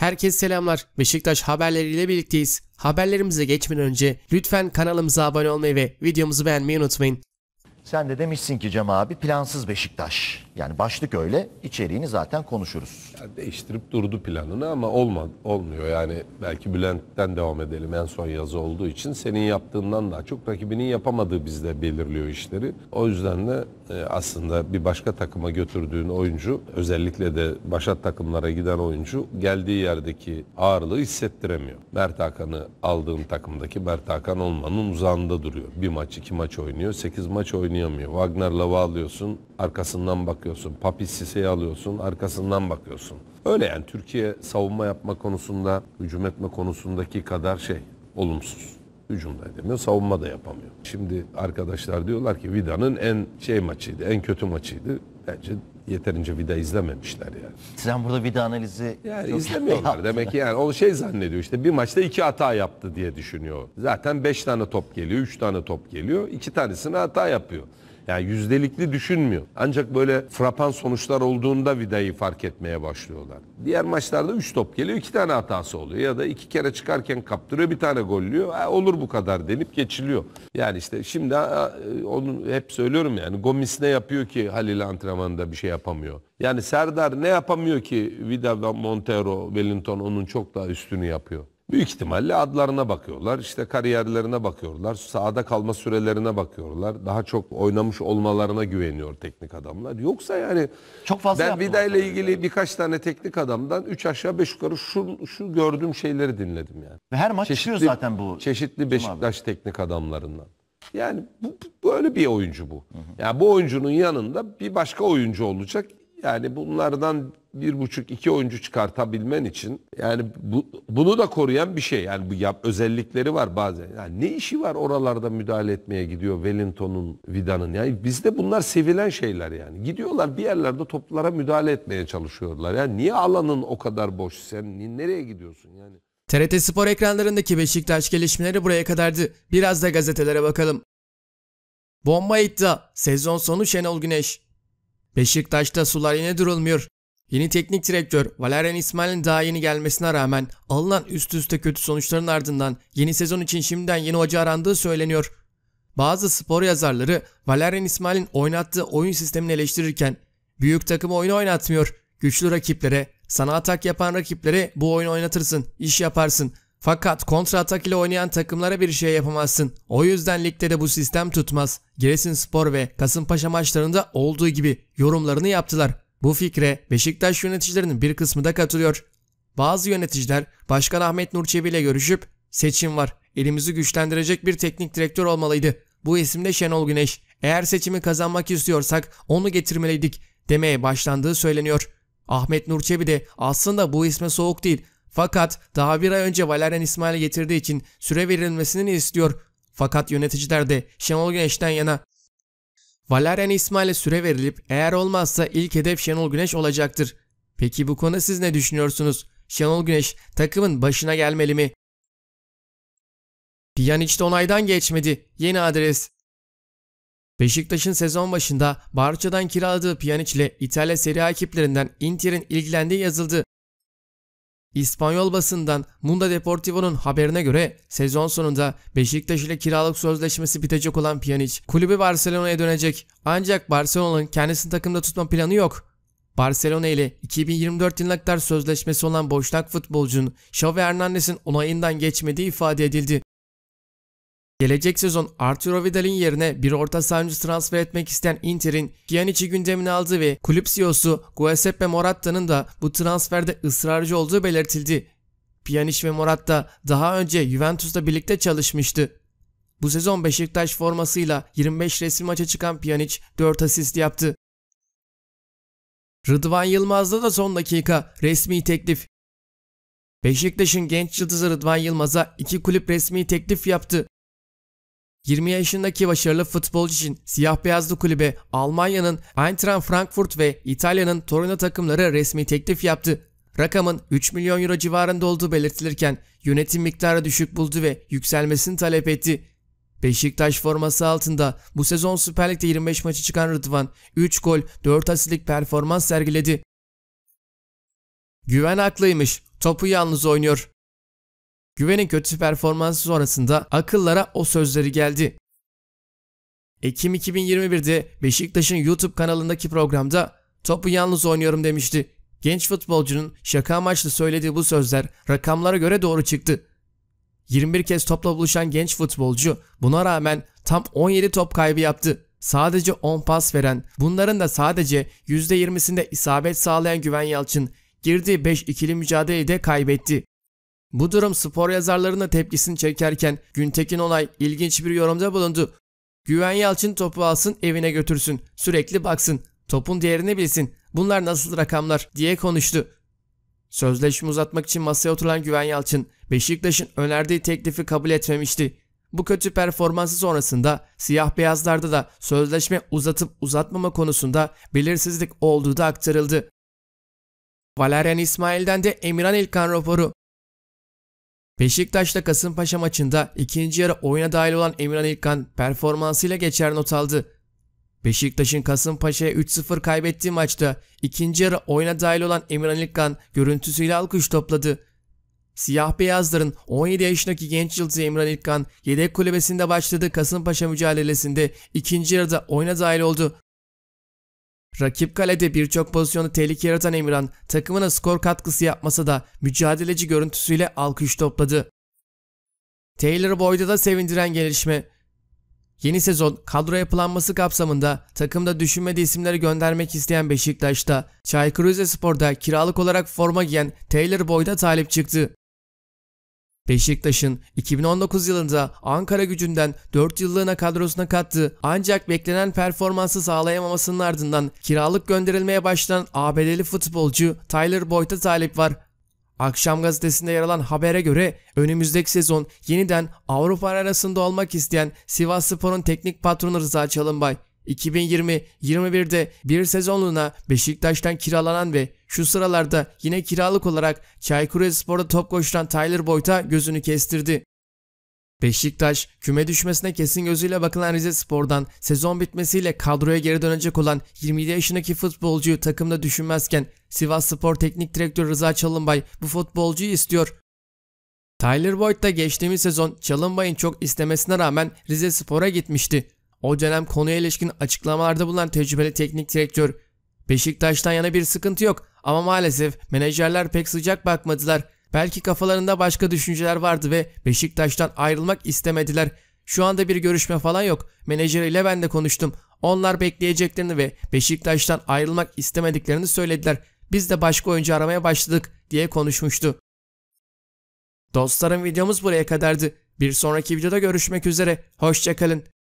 Herkese selamlar. Beşiktaş haberleriyle birlikteyiz. Haberlerimize geçmeden önce lütfen kanalımıza abone olmayı ve videomuzu beğenmeyi unutmayın. Sen de demişsin ki Cem abi plansız Beşiktaş. Yani başlık öyle, içeriğini zaten konuşuruz. Ya değiştirip durdu planını ama olma, olmuyor. Yani belki Bülent'ten devam edelim en son yazı olduğu için. Senin yaptığından daha çok rakibinin yapamadığı bizde belirliyor işleri. O yüzden de e, aslında bir başka takıma götürdüğün oyuncu özellikle de başat takımlara giden oyuncu geldiği yerdeki ağırlığı hissettiremiyor. Mert Hakan'ı aldığın takımdaki Mert Hakan olmanın uzağında duruyor. Bir maç iki maç oynuyor. Sekiz maç oynayamıyor. Wagner'la bağlıyorsun arkasından bakıyor bakıyorsun. Papis Sise'yi alıyorsun. Arkasından bakıyorsun. Öyle yani Türkiye savunma yapma konusunda, hücum etme konusundaki kadar şey olumsuz. Hücum da edemiyor, savunma da yapamıyor. Şimdi arkadaşlar diyorlar ki Vida'nın en şey maçıydı, en kötü maçıydı. Bence yeterince vida izlememişler yani. Sen burada vida analizi yani izlemiyorlar. Demek ki yani o şey zannediyor işte bir maçta iki hata yaptı diye düşünüyor. Zaten beş tane top geliyor, üç tane top geliyor. iki tanesini hata yapıyor. Yani yüzdelikli düşünmüyor. Ancak böyle frapan sonuçlar olduğunda vidayı fark etmeye başlıyorlar. Diğer maçlarda 3 top geliyor 2 tane hatası oluyor ya da 2 kere çıkarken kaptırıyor bir tane gollüyor. E, olur bu kadar denip geçiliyor. Yani işte şimdi onu hep söylüyorum yani Gomis ne yapıyor ki Halil antrenmanında bir şey yapamıyor. Yani Serdar ne yapamıyor ki Vida Montero, Wellington onun çok daha üstünü yapıyor. Büyük ihtimalle adlarına bakıyorlar, işte kariyerlerine bakıyorlar, sahada kalma sürelerine bakıyorlar. Daha çok oynamış olmalarına güveniyor teknik adamlar. Yoksa yani çok fazla ben Vida ile ilgili yani. birkaç tane teknik adamdan 3 aşağı 5 yukarı şu, şu gördüğüm şeyleri dinledim yani. Ve her maç çeşitli, çıkıyor zaten bu. Çeşitli Beşiktaş abi. teknik adamlarından. Yani bu, böyle bir oyuncu bu. Hı hı. Yani bu oyuncunun yanında bir başka oyuncu olacak. Yani bunlardan bir buçuk iki oyuncu çıkartabilmen için yani bu, bunu da koruyan bir şey. Yani bu yap özellikleri var bazen. Yani ne işi var oralarda müdahale etmeye gidiyor Wellington'un, Vida'nın. Yani bizde bunlar sevilen şeyler yani. Gidiyorlar bir yerlerde toplara müdahale etmeye çalışıyorlar. Yani niye alanın o kadar boş? Sen nereye gidiyorsun yani? TRT Spor ekranlarındaki Beşiktaş gelişmeleri buraya kadardı. Biraz da gazetelere bakalım. Bomba iddia. Sezon sonu Şenol Güneş. Beşiktaş'ta sular yine durulmuyor. Yeni teknik direktör Valerian İsmail'in daha yeni gelmesine rağmen alınan üst üste kötü sonuçların ardından yeni sezon için şimdiden yeni hoca arandığı söyleniyor. Bazı spor yazarları Valerian İsmail'in oynattığı oyun sistemini eleştirirken büyük takım oyunu oynatmıyor. Güçlü rakiplere, sana atak yapan rakiplere bu oyunu oynatırsın, iş yaparsın. Fakat kontra atak ile oynayan takımlara bir şey yapamazsın. O yüzden ligde de bu sistem tutmaz. Giresun Spor ve Kasımpaşa maçlarında olduğu gibi yorumlarını yaptılar. Bu fikre Beşiktaş yöneticilerinin bir kısmı da katılıyor. Bazı yöneticiler Başkan Ahmet Nur Çebi ile görüşüp seçim var elimizi güçlendirecek bir teknik direktör olmalıydı. Bu isim de Şenol Güneş. Eğer seçimi kazanmak istiyorsak onu getirmeliydik demeye başlandığı söyleniyor. Ahmet Nur Çebi de aslında bu isme soğuk değil. Fakat daha bir ay önce Valerian İsmail'i getirdiği için süre verilmesini istiyor. Fakat yöneticiler de Şenol Güneş'ten yana Valerian İsmail'e süre verilip eğer olmazsa ilk hedef Şenol Güneş olacaktır. Peki bu konuda siz ne düşünüyorsunuz? Şenol Güneş takımın başına gelmeli mi? Pjanic de onaydan geçmedi. Yeni adres. Beşiktaş'ın sezon başında Barça'dan kiraladığı Pjanic ile İtalya Serie A ekiplerinden Inter'in ilgilendiği yazıldı. İspanyol basından Mundo Deportivo'nun haberine göre sezon sonunda Beşiktaş ile kiralık sözleşmesi bitecek olan Pjanic kulübü Barcelona'ya dönecek. Ancak Barcelona'nın kendisini takımda tutma planı yok. Barcelona ile 2024 yılına kadar sözleşmesi olan boşnak futbolcunun Xavi Hernandez'in onayından geçmediği ifade edildi. Gelecek sezon Arturo Vidal'in yerine bir orta sahancı transfer etmek isteyen Inter'in Pjanic'i gündemine aldı ve kulüp CEO'su Giuseppe Moratta'nın da bu transferde ısrarcı olduğu belirtildi. Pjanic ve Moratta daha önce Juventus'ta birlikte çalışmıştı. Bu sezon Beşiktaş formasıyla 25 resmi maça çıkan Pjanic 4 asist yaptı. Rıdvan Yılmaz'da da son dakika resmi teklif. Beşiktaş'ın genç yıldızı Rıdvan Yılmaz'a iki kulüp resmi teklif yaptı. 20 yaşındaki başarılı futbolcu için siyah beyazlı kulübe Almanya'nın Eintracht Frankfurt ve İtalya'nın Torino takımları resmi teklif yaptı. Rakamın 3 milyon euro civarında olduğu belirtilirken yönetim miktarı düşük buldu ve yükselmesini talep etti. Beşiktaş forması altında bu sezon Süper Lig'de 25 maçı çıkan Rıdvan 3 gol 4 asistlik performans sergiledi. Güven haklıymış. Topu yalnız oynuyor. Güven'in kötü performansı sonrasında akıllara o sözleri geldi. Ekim 2021'de Beşiktaş'ın YouTube kanalındaki programda topu yalnız oynuyorum demişti. Genç futbolcunun şaka amaçlı söylediği bu sözler rakamlara göre doğru çıktı. 21 kez topla buluşan genç futbolcu buna rağmen tam 17 top kaybı yaptı. Sadece 10 pas veren, bunların da sadece %20'sinde isabet sağlayan Güven Yalçın girdiği 5 ikili mücadeleyi de kaybetti. Bu durum spor yazarlarının tepkisini çekerken Güntekin Onay ilginç bir yorumda bulundu. Güven Yalçın topu alsın evine götürsün. Sürekli baksın. Topun değerini bilsin. Bunlar nasıl rakamlar diye konuştu. Sözleşme uzatmak için masaya oturan Güven Yalçın, Beşiktaş'ın önerdiği teklifi kabul etmemişti. Bu kötü performansı sonrasında siyah beyazlarda da sözleşme uzatıp uzatmama konusunda belirsizlik olduğu da aktarıldı. Valerian İsmail'den de Emirhan İlkan raporu Beşiktaş'ta Kasımpaşa maçında ikinci yarı oyuna dahil olan Emirhan İlkan performansıyla geçer not aldı. Beşiktaş'ın Kasımpaşa'ya 3-0 kaybettiği maçta ikinci yarı oyuna dahil olan Emirhan İlkan görüntüsüyle alkış topladı. Siyah beyazların 17 yaşındaki genç yıldızı Emirhan İlkan yedek kulübesinde başladığı Kasımpaşa mücadelesinde ikinci yarıda oyuna dahil oldu Rakip kalede birçok pozisyonu tehlike yaratan Emirhan takımına skor katkısı yapmasa da mücadeleci görüntüsüyle alkış topladı. Taylor Boyd'a da sevindiren gelişme. Yeni sezon kadro yapılanması kapsamında takımda düşünmediği isimleri göndermek isteyen Beşiktaş'ta Çaykur Rizespor'da kiralık olarak forma giyen Taylor Boyd'a talip çıktı. Beşiktaş'ın 2019 yılında Ankara gücünden 4 yıllığına kadrosuna kattığı ancak beklenen performansı sağlayamamasının ardından kiralık gönderilmeye başlayan ABD'li futbolcu Tyler Boyd'a talip var. Akşam gazetesinde yer alan habere göre önümüzdeki sezon yeniden Avrupa arasında olmak isteyen Sivas Spor'un teknik patronu Rıza Çalınbay 2020-21'de bir sezonluğuna Beşiktaş'tan kiralanan ve şu sıralarda yine kiralık olarak Çaykur Rizespor'da top koşturan Tyler Boyd'a gözünü kestirdi. Beşiktaş küme düşmesine kesin gözüyle bakılan Rize Spor'dan sezon bitmesiyle kadroya geri dönecek olan 27 yaşındaki futbolcuyu takımda düşünmezken Sivas Spor Teknik Direktörü Rıza Çalınbay bu futbolcuyu istiyor. Tyler Boyd da geçtiğimiz sezon Çalınbay'ın çok istemesine rağmen Rize Spor'a gitmişti. O dönem konuya ilişkin açıklamalarda bulunan tecrübeli teknik direktör Beşiktaş'tan yana bir sıkıntı yok ama maalesef menajerler pek sıcak bakmadılar. Belki kafalarında başka düşünceler vardı ve Beşiktaş'tan ayrılmak istemediler. Şu anda bir görüşme falan yok. Menajeriyle ben de konuştum. Onlar bekleyeceklerini ve Beşiktaş'tan ayrılmak istemediklerini söylediler. Biz de başka oyuncu aramaya başladık diye konuşmuştu. Dostlarım videomuz buraya kadardı. Bir sonraki videoda görüşmek üzere. Hoşçakalın.